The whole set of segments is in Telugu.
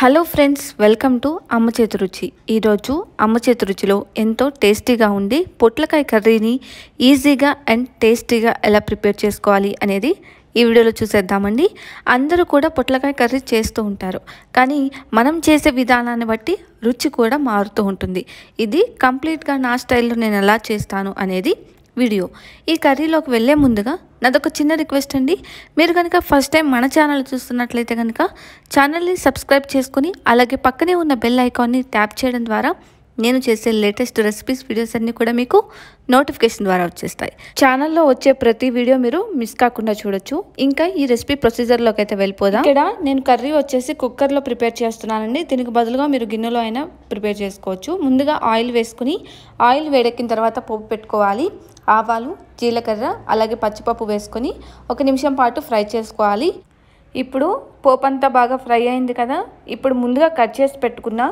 హలో ఫ్రెండ్స్ వెల్కమ్ టు అమ్మ చేతు రుచి ఈరోజు అమ్మ చేతు రుచిలో ఎంతో టేస్టీగా ఉండి పొట్లకాయ కర్రీని ఈజీగా అండ్ టేస్టీగా ఎలా ప్రిపేర్ చేసుకోవాలి అనేది ఈ వీడియోలో చూసేద్దామండి అందరూ కూడా పొట్లకాయ కర్రీ చేస్తూ ఉంటారు కానీ మనం చేసే విధానాన్ని బట్టి రుచి కూడా మారుతూ ఉంటుంది ఇది కంప్లీట్గా నా స్టైల్లో నేను ఎలా చేస్తాను అనేది వీడియో ఈ కర్రీలోకి వెళ్ళే ముందుగా నాదొక చిన్న రిక్వెస్ట్ అండి మీరు కనుక ఫస్ట్ టైం మన ఛానల్ చూస్తున్నట్లయితే కనుక ఛానల్ని సబ్స్క్రైబ్ చేసుకుని అలాగే పక్కనే ఉన్న బెల్ ఐకాన్ని ట్యాప్ చేయడం ద్వారా నేను చేసే లేటెస్ట్ రెసిపీస్ వీడియోస్ అన్నీ కూడా మీకు నోటిఫికేషన్ ద్వారా వచ్చేస్తాయి ఛానల్లో వచ్చే ప్రతి వీడియో మీరు మిస్ కాకుండా చూడొచ్చు ఇంకా ఈ రెసిపీ ప్రొసీజర్లోకి అయితే వెళ్ళిపోదాం ఇక్కడ నేను కర్రీ వచ్చేసి కుక్కర్లో ప్రిపేర్ చేస్తున్నానండి దీనికి బదులుగా మీరు గిన్నెలో అయినా ప్రిపేర్ చేసుకోవచ్చు ముందుగా ఆయిల్ వేసుకుని ఆయిల్ వేడెక్కిన తర్వాత పోపు పెట్టుకోవాలి ఆవాలు జీలకర్ర అలాగే పచ్చిపప్పు వేసుకొని ఒక నిమిషం పాటు ఫ్రై చేసుకోవాలి ఇప్పుడు పోపు అంతా బాగా ఫ్రై అయింది కదా ఇప్పుడు ముందుగా కట్ చేసి పెట్టుకున్న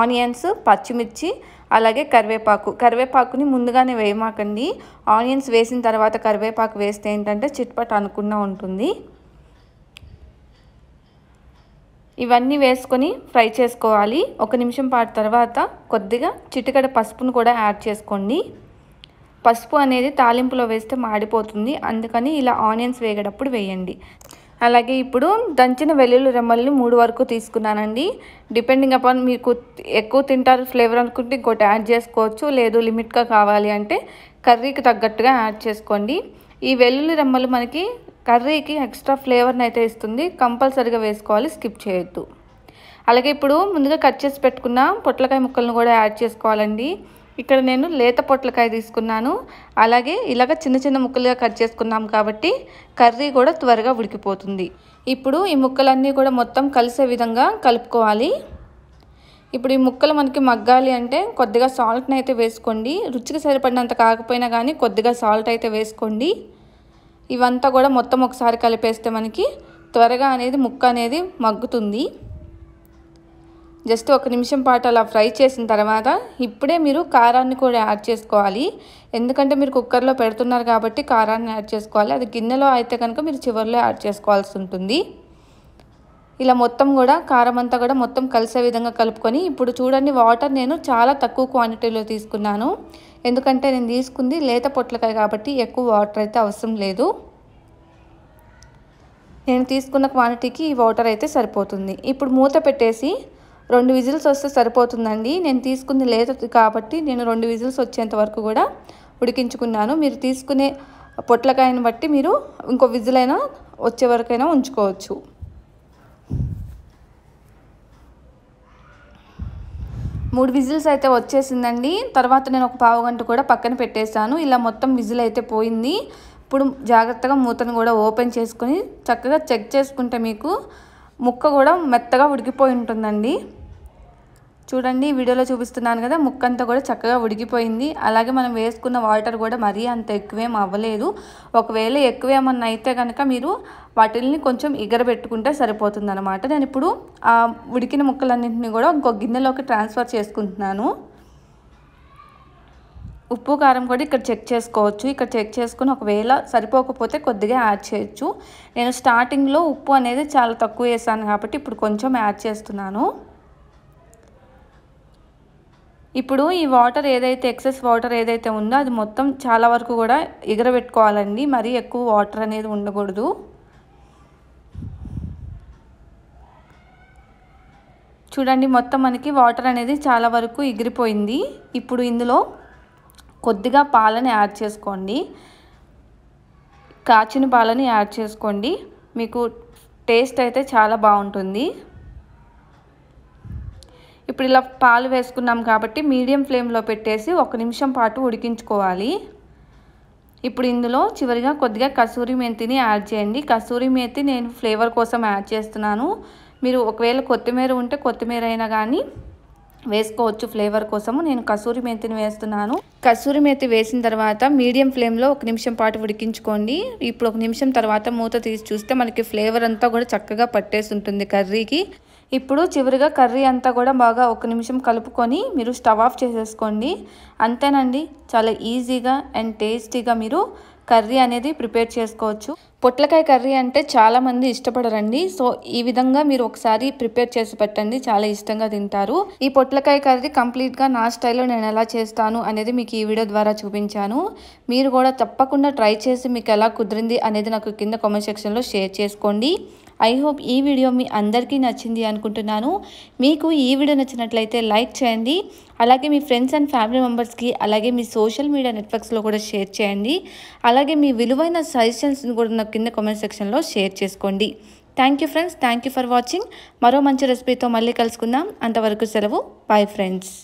ఆనియన్స్ పచ్చిమిర్చి అలాగే కరివేపాకు కరివేపాకుని ముందుగానే వేయమాకండి ఆనియన్స్ వేసిన తర్వాత కరివేపాకు వేస్తే ఏంటంటే చిట్పట్ అనుకున్నా ఉంటుంది ఇవన్నీ వేసుకొని ఫ్రై చేసుకోవాలి ఒక నిమిషం పాటు తర్వాత కొద్దిగా చిటికడ పసుపును కూడా యాడ్ చేసుకోండి పసుపు అనేది తాలింపులో వేస్తే మాడిపోతుంది అందుకని ఇలా ఆనియన్స్ వేగేటప్పుడు వేయండి అలాగే ఇప్పుడు దంచిన వెల్లుల్లి రెమ్మల్ని మూడు వరకు తీసుకున్నానండి డిపెండింగ్ అపాన్ మీకు ఎక్కువ తింటారు ఫ్లేవర్ అనుకుంటే ఇంకోటి యాడ్ చేసుకోవచ్చు లేదు లిమిట్గా కావాలి అంటే కర్రీకి తగ్గట్టుగా యాడ్ చేసుకోండి ఈ వెల్లుల్లి రెమ్మలు మనకి కర్రీకి ఎక్స్ట్రా ఫ్లేవర్ని అయితే ఇస్తుంది కంపల్సరీగా వేసుకోవాలి స్కిప్ చేయొద్దు అలాగే ఇప్పుడు ముందుగా కట్ చేసి పెట్టుకున్న పొట్లకాయ ముక్కలను కూడా యాడ్ చేసుకోవాలండి ఇక్కడ నేను లేత పొట్లకాయ తీసుకున్నాను అలాగే ఇలాగ చిన్న చిన్న ముక్కలుగా కట్ చేసుకున్నాం కాబట్టి కర్రీ కూడా త్వరగా ఉడికిపోతుంది ఇప్పుడు ఈ ముక్కలన్నీ కూడా మొత్తం కలిసే విధంగా కలుపుకోవాలి ఇప్పుడు ఈ ముక్కలు మనకి మగ్గాలి అంటే కొద్దిగా సాల్ట్ని అయితే వేసుకోండి రుచికి సరిపడినంత కాకపోయినా కానీ కొద్దిగా సాల్ట్ అయితే వేసుకోండి ఇవంతా కూడా మొత్తం ఒకసారి కలిపేస్తే మనకి త్వరగా అనేది ముక్క అనేది మగ్గుతుంది జస్ట్ ఒక నిమిషం పాటు అలా ఫ్రై చేసిన తర్వాత ఇప్పుడే మీరు కారాన్ని కూడా యాడ్ చేసుకోవాలి ఎందుకంటే మీరు కుక్కర్లో పెడుతున్నారు కాబట్టి కారాన్ని యాడ్ చేసుకోవాలి అది గిన్నెలో అయితే కనుక మీరు చివరిలో యాడ్ చేసుకోవాల్సి ఉంటుంది ఇలా మొత్తం కూడా కారం అంతా కూడా మొత్తం కలిసే విధంగా కలుపుకొని ఇప్పుడు చూడండి వాటర్ నేను చాలా తక్కువ క్వాంటిటీలో తీసుకున్నాను ఎందుకంటే నేను తీసుకుంది లేత పొట్లకాయ కాబట్టి ఎక్కువ వాటర్ అయితే అవసరం లేదు నేను తీసుకున్న క్వాంటిటీకి ఈ వాటర్ అయితే సరిపోతుంది ఇప్పుడు మూత పెట్టేసి రెండు విజిల్స్ వస్తే సరిపోతుందండి నేను తీసుకుంది లేదు కాబట్టి నేను రెండు విజిల్స్ వచ్చేంత వరకు కూడా ఉడికించుకున్నాను మీరు తీసుకునే పొట్లకాయను బట్టి మీరు ఇంకో విజిలైనా వచ్చే వరకైనా ఉంచుకోవచ్చు మూడు విజిల్స్ అయితే వచ్చేసిందండి తర్వాత నేను ఒక పావు గంట కూడా పక్కన పెట్టేశాను ఇలా మొత్తం విజిల్ అయితే పోయింది ఇప్పుడు జాగ్రత్తగా మూతను కూడా ఓపెన్ చేసుకుని చక్కగా చెక్ చేసుకుంటే మీకు ముక్క కూడా మెత్తగా ఉడికిపోయి ఉంటుందండి చూడండి వీడియోలో చూపిస్తున్నాను కదా ముక్కంతా కూడా చక్కగా ఉడికిపోయింది అలాగే మనం వేసుకున్న వాటర్ కూడా మరీ అంత ఎక్కువేం అవ్వలేదు ఒకవేళ ఎక్కువేమన్నా అయితే కనుక మీరు వాటిల్ని కొంచెం ఎగరబెట్టుకుంటే సరిపోతుంది అనమాట నేను ఇప్పుడు ఆ ఉడికిన ముక్కలన్నింటినీ కూడా ఇంకో గిన్నెలోకి ట్రాన్స్ఫర్ చేసుకుంటున్నాను ఉప్పు కారం కూడా ఇక్కడ చెక్ చేసుకోవచ్చు ఇక్కడ చెక్ చేసుకుని ఒకవేళ సరిపోకపోతే కొద్దిగా యాడ్ చేయొచ్చు నేను స్టార్టింగ్లో ఉప్పు అనేది చాలా తక్కువ వేసాను కాబట్టి ఇప్పుడు కొంచెం యాడ్ చేస్తున్నాను ఇప్పుడు ఈ వాటర్ ఏదైతే ఎక్సెస్ వాటర్ ఏదైతే ఉందో అది మొత్తం చాలా వరకు కూడా ఎగరబెట్టుకోవాలండి మరీ ఎక్కువ వాటర్ అనేది ఉండకూడదు చూడండి మొత్తం మనకి వాటర్ అనేది చాలా వరకు ఎగిరిపోయింది ఇప్పుడు ఇందులో కొద్దిగా పాలని యాడ్ చేసుకోండి కాచిన పాలని యాడ్ చేసుకోండి మీకు టేస్ట్ అయితే చాలా బాగుంటుంది ఇప్పుడు ఇలా పాలు వేసుకున్నాం కాబట్టి మీడియం ఫ్లేమ్లో పెట్టేసి ఒక నిమిషం పాటు ఉడికించుకోవాలి ఇప్పుడు ఇందులో చివరిగా కొద్దిగా కసూరి మెంతిని యాడ్ చేయండి కసూరి మెంతి నేను ఫ్లేవర్ కోసం యాడ్ చేస్తున్నాను మీరు ఒకవేళ కొత్తిమీర ఉంటే కొత్తిమీర అయినా కానీ వేసుకోవచ్చు ఫ్లేవర్ కోసము నేను కసూరి మెంతిని వేస్తున్నాను కసూరి మెంతి వేసిన తర్వాత మీడియం ఫ్లేమ్లో ఒక నిమిషం పాటు ఉడికించుకోండి ఇప్పుడు ఒక నిమిషం తర్వాత మూత తీసి చూస్తే మనకి ఫ్లేవర్ అంతా కూడా చక్కగా పట్టేసి ఉంటుంది కర్రీకి ఇప్పుడు చివరిగా కర్రీ అంతా కూడా బాగా ఒక నిమిషం కలుపుకొని మీరు స్టవ్ ఆఫ్ చేసేసుకోండి అంతేనండి చాలా ఈజీగా అండ్ టేస్టీగా మీరు కర్రీ అనేది ప్రిపేర్ చేసుకోవచ్చు పొట్లకాయ కర్రీ అంటే చాలామంది ఇష్టపడరండి సో ఈ విధంగా మీరు ఒకసారి ప్రిపేర్ చేసి పెట్టండి చాలా ఇష్టంగా తింటారు ఈ పొట్లకాయ కర్రీ కంప్లీట్గా నా స్టైల్లో నేను ఎలా చేస్తాను అనేది మీకు ఈ వీడియో ద్వారా చూపించాను మీరు కూడా తప్పకుండా ట్రై చేసి మీకు ఎలా కుదిరింది అనేది నాకు కింద కామెంట్ సెక్షన్లో షేర్ చేసుకోండి ఐ హోప్ ఈ వీడియో మీ అందరికీ నచ్చింది అనుకుంటున్నాను మీకు ఈ వీడియో నచ్చినట్లయితే లైక్ చేయండి అలాగే మీ ఫ్రెండ్స్ అండ్ ఫ్యామిలీ మెంబర్స్కి అలాగే మీ సోషల్ మీడియా నెట్వర్క్స్లో కూడా షేర్ చేయండి అలాగే మీ విలువైన సజెషన్స్ని కూడా నాకు కింద కామెంట్ సెక్షన్లో షేర్ చేసుకోండి thank you friends thank you for watching మరో మంచి రెసిపీతో మళ్ళీ కలుసుకుందాం అంతవరకు సెలవు బాయ్ ఫ్రెండ్స్